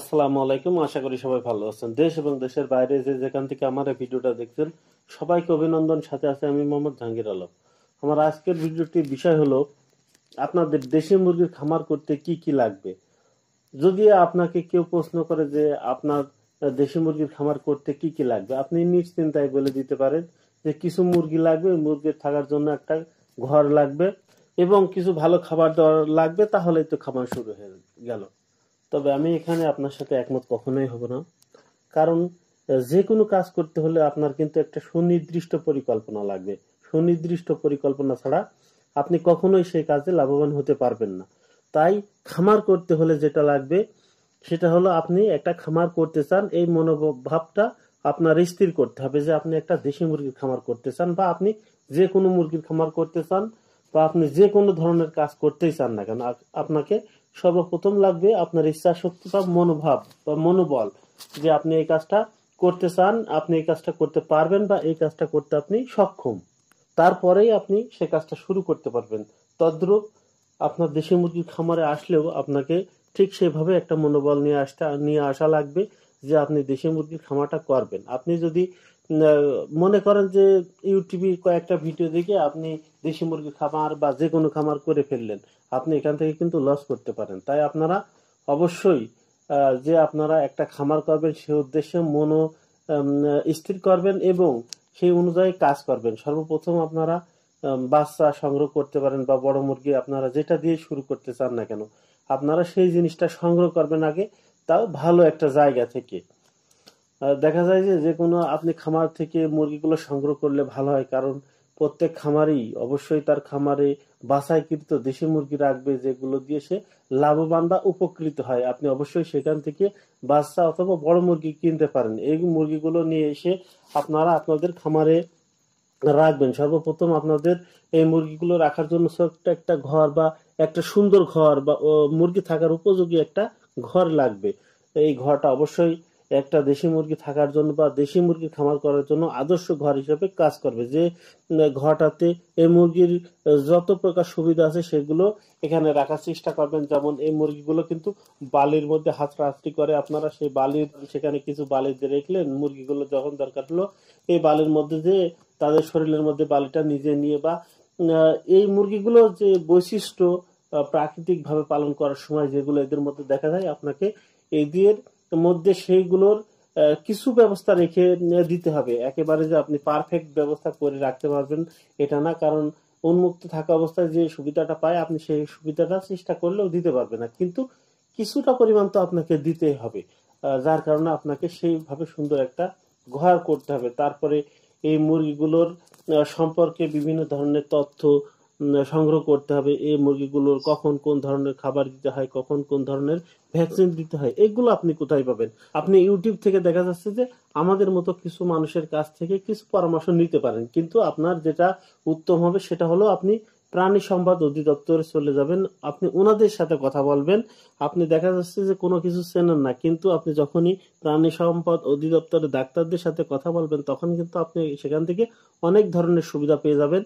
আসসালামু আলাইকুম আশা করি সবাই ভালো আছেন দেশ এবং দেশের বাইরে যে যেখান থেকে আমার এই ভিডিওটা দেখছেন সবাইকে অভিনন্দন সাথে আছে আমি মোহাম্মদ জাহাঙ্গীর আলম আমার আজকের ভিডিওটি বিষয় হলো আপনাদের দেশি মুরগির খামার করতে কি কি লাগবে যদি আপনাকে কেউ প্রশ্ন করে যে আপনার দেশি মুরগির খামার করতে কি কি লাগবে আপনি নিশ্চিন্তায় বলে দিতে পারেন যে কিছু মুরগি লাগবে মুরগির থাকার জন্য একটা ঘর লাগবে এবং কিছু ভালো খাবার দেওয়া লাগবে তাহলেই তো খামার শুরু হয়ে গেল তবে আমি এখানে আপনার সাথে একমত কখনোই হব না কারণ যে কোনো কাজ করতে হলে আপনার কিন্তু একটা সুনির্দিষ্ট পরিকল্পনা লাগবে সুনির্দিষ্ট পরিকল্পনা ছাড়া আপনি কখনোই সেই কাজে লাভবান হতে পারবেন না তাই খামার করতে হলে যেটা লাগবে সেটা হলো আপনি একটা খামার করতে চান এই মনোভাবটা আপনার স্থির করতে হবে যে আপনি একটা দেশি মুরগির খামার করতে চান বা আপনি যে কোনো মুরগির খামার করতে চান বা আপনি যে কোনো ধরনের কাজ করতেই চান না কেন আপনাকে সর্বপ্রথম লাগবে আপনার ইচ্ছা শক্তি বা মনোভাব বা মনোবল যে আপনি এই কাজটা করতে চান আপনি এই কাজটা করতে পারবেন বা এই কাজটা করতে আপনি সক্ষম তারপরেই আপনি সে কাজটা শুরু করতে পারবেন তদ্রূপ আপনার দেশি মুরগির খামারে আসলেও আপনাকে ঠিক সেভাবে একটা মনোবল নিয়ে আসতে নিয়ে আসা লাগবে যে আপনি দেশি মুরগির খামারটা করবেন আপনি যদি মনে করেন যে ইউটিউবে কয়েকটা ভিডিও দেখে আপনি দেশি মুরগির খামার বা যে কোনো খামার করে ফেললেন আপনি এখান থেকে কিন্তু লস করতে পারেন তাই আপনারা অবশ্যই যে আপনারা একটা খামার করবেন সে উদ্দেশ্যে মন স্থির করবেন এবং সেই অনুযায়ী কাজ করবেন সর্বপ্রথম আপনারা বাচ্চা সংগ্রহ করতে পারেন বা বড় মুরগি আপনারা যেটা দিয়ে শুরু করতে চান না কেন আপনারা সেই জিনিসটা সংগ্রহ করবেন আগে তাও ভালো একটা জায়গা থেকে দেখা যায় যে যে কোনো আপনি খামার থেকে মুরগিগুলো সংগ্রহ করলে ভালো হয় কারণ প্রত্যেক খামারই অবশ্যই তার খামারে বাছাইকৃত দেশি মুরগি রাখবে যেগুলো দিয়ে সে লাভবান বা উপকৃত হয় আপনি অবশ্যই সেখান থেকে বাচ্চা অথবা বড় মুরগি কিনতে পারেন এই মুরগিগুলো নিয়ে এসে আপনারা আপনাদের খামারে রাখবেন সর্বপ্রথম আপনাদের এই মুরগিগুলো রাখার জন্য ছোট্ট একটা ঘর বা একটা সুন্দর ঘর বা মুরগি থাকার উপযোগী একটা ঘর লাগবে এই ঘরটা অবশ্যই একটা দেশি মুরগি থাকার জন্য বা দেশি মুরগি খামার করার জন্য আদর্শ ঘর হিসেবে কাজ করবে যে ঘরটাতে এই মুরগির যত প্রকার সুবিধা আছে সেগুলো এখানে রাখার চেষ্টা করবেন যেমন এই মুরগিগুলো কিন্তু বালির মধ্যে হাতড়াহাতড়ি করে আপনারা সেই বালির সেখানে কিছু বালি দিয়ে রেখলেন মুরগিগুলো যখন দরকার হলো এই বালির মধ্যে যে তাদের শরীরের মধ্যে বালিটা নিজে নিয়ে বা এই মুরগিগুলো যে বৈশিষ্ট্য প্রাকৃতিকভাবে পালন করার সময় যেগুলো এদের মধ্যে দেখা যায় আপনাকে এদের মধ্যে সেইগুলোর কিছু ব্যবস্থা রেখে দিতে হবে একেবারে যে আপনি পারফেক্ট ব্যবস্থা করে রাখতে পারবেন এটা না কারণ উন্মুক্ত থাকা অবস্থায় যে সুবিধাটা পায় আপনি সেই সুবিধাটা চেষ্টা করলেও দিতে পারবেন না কিন্তু কিছুটা পরিমাণ তো আপনাকে দিতে হবে যার কারণে আপনাকে সেইভাবে সুন্দর একটা ঘর করতে হবে তারপরে এই মুরগিগুলোর সম্পর্কে বিভিন্ন ধরনের তথ্য সংগ্রহ করতে হবে এই মুরগিগুলোর কখন কোন ধরনের খাবার দিতে হয় কখন কোন ধরনের ভ্যাকসিন দিতে হয় এগুলো আপনি কোথায় পাবেন আপনি ইউটিউব থেকে দেখা যাচ্ছে যে আমাদের মতো কিছু মানুষের কাছ থেকে কিছু পরামর্শ নিতে পারেন কিন্তু আপনার যেটা উত্তম হবে সেটা হলো আপনি প্রাণী সম্পদ অধিদপ্তরে চলে যাবেন আপনি ওনাদের সাথে কথা বলবেন আপনি দেখা যাচ্ছে যে কোনো কিছু চেনেন না কিন্তু আপনি যখনই প্রাণী সম্পদ অধিদপ্তরে ডাক্তারদের সাথে কথা বলবেন তখন কিন্তু আপনি সেখান থেকে অনেক ধরনের সুবিধা পেয়ে যাবেন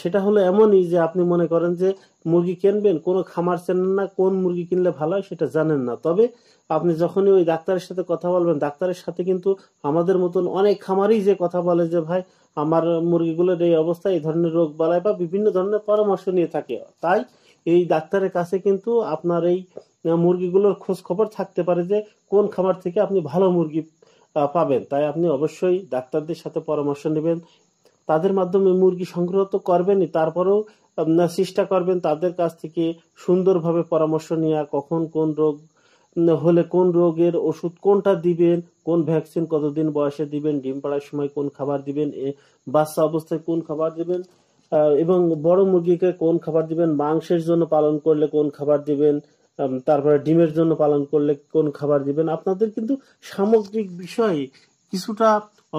সেটা হলো এমনই যে আপনি মনে করেন যে মুরগি কিনবেন কোনো খামার চেনেন না কোন মুরগি কিনলে ভালো হয় সেটা জানেন না তবে আপনি যখনই ওই ডাক্তারের সাথে কথা বলবেন ডাক্তারের সাথে কিন্তু আমাদের মতন অনেক খামারই যে কথা বলে যে ভাই আমার মুরগিগুলোর এই অবস্থায় এই ধরনের রোগ বালায় বা বিভিন্ন ধরনের পরামর্শ নিয়ে থাকে তাই এই ডাক্তারের কাছে কিন্তু আপনার এই মুরগিগুলোর খোঁজ খবর থাকতে পারে যে কোন খামার থেকে আপনি ভালো মুরগি পাবেন তাই আপনি অবশ্যই ডাক্তারদের সাথে পরামর্শ নেবেন তাদের মাধ্যমে মুরগি সংগ্রহ তো করবেনই তারপরেও চেষ্টা করবেন তাদের কাছ থেকে সুন্দরভাবে পরামর্শ নেওয়া কখন কোন রোগ হলে কোন রোগের ওষুধ কোনটা দিবেন কোন ভ্যাকসিন কতদিন বয়সে দিবেন ডিম পাড়ার সময় কোন খাবার দিবেন বাচ্চা অবস্থায় কোন খাবার দিবেন এবং বড় মুরগিকে কোন খাবার দিবেন মাংসের জন্য পালন করলে কোন খাবার দিবেন তারপরে ডিমের জন্য পালন করলে কোন খাবার দিবেন আপনাদের কিন্তু সামগ্রিক বিষয়ে কিছুটা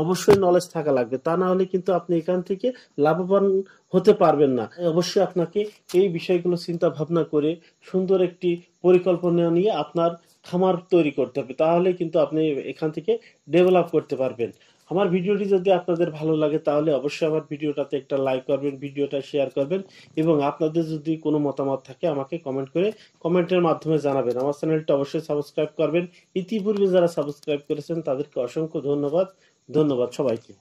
অবশ্যই নলেজ থাকা লাগবে তা না হলে কিন্তু আপনি এখান থেকে লাভবান হতে পারবেন না অবশ্যই আপনাকে এই বিষয়গুলো চিন্তা ভাবনা করে সুন্দর একটি পরিকল্পনা নিয়ে আপনার খামার তৈরি করতে হবে তাহলে কিন্তু আপনি এখান থেকে ডেভেলপ করতে পারবেন আমার ভিডিওটি যদি আপনাদের ভালো লাগে তাহলে অবশ্যই আমার ভিডিওটাতে একটা লাইক করবেন ভিডিওটা শেয়ার করবেন এবং আপনাদের যদি কোনো মতামত থাকে আমাকে কমেন্ট করে কমেন্টের মাধ্যমে জানাবেন আমার চ্যানেলটা অবশ্যই সাবস্ক্রাইব করবেন ইতিপূর্বে যারা সাবস্ক্রাইব করেছেন তাদেরকে অসংখ্য ধন্যবাদ ধন্যবাদ সবাইকে